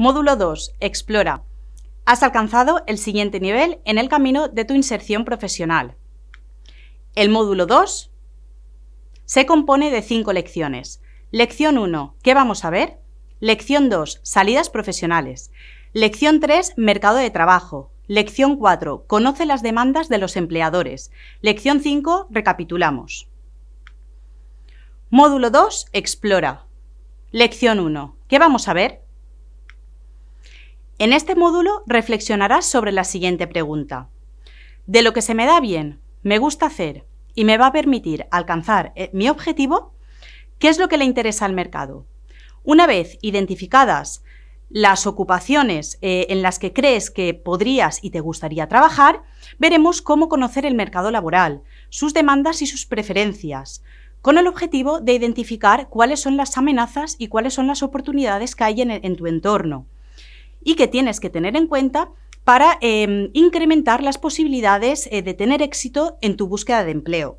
Módulo 2. Explora. Has alcanzado el siguiente nivel en el camino de tu inserción profesional. El módulo 2 se compone de cinco lecciones. Lección 1. ¿Qué vamos a ver? Lección 2. Salidas profesionales. Lección 3. Mercado de trabajo. Lección 4. Conoce las demandas de los empleadores. Lección 5. Recapitulamos. Módulo 2. Explora. Lección 1. ¿Qué vamos a ver? En este módulo reflexionarás sobre la siguiente pregunta. De lo que se me da bien, me gusta hacer y me va a permitir alcanzar eh, mi objetivo, ¿qué es lo que le interesa al mercado? Una vez identificadas las ocupaciones eh, en las que crees que podrías y te gustaría trabajar, veremos cómo conocer el mercado laboral, sus demandas y sus preferencias, con el objetivo de identificar cuáles son las amenazas y cuáles son las oportunidades que hay en tu entorno y que tienes que tener en cuenta para em, incrementar las posibilidades eh, de tener éxito en tu búsqueda de empleo.